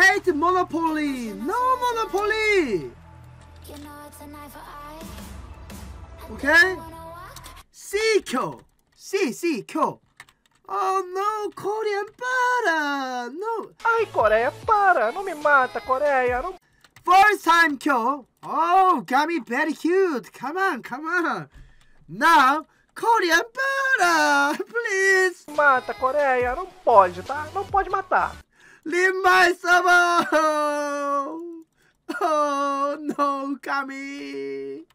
hate Monopoly! No Monopoly! Ok? se Si, kyo! Oh não, Coreia, para! No. Ai, Coreia, para! Não me mata, Coreia! Não... First time kyo! Oh, got me very cute! Come on, come on! Now, Coreia, para! Please! Mata, Coreia! Não pode, tá? Não pode matar! 你买什么？哦，no，卡米。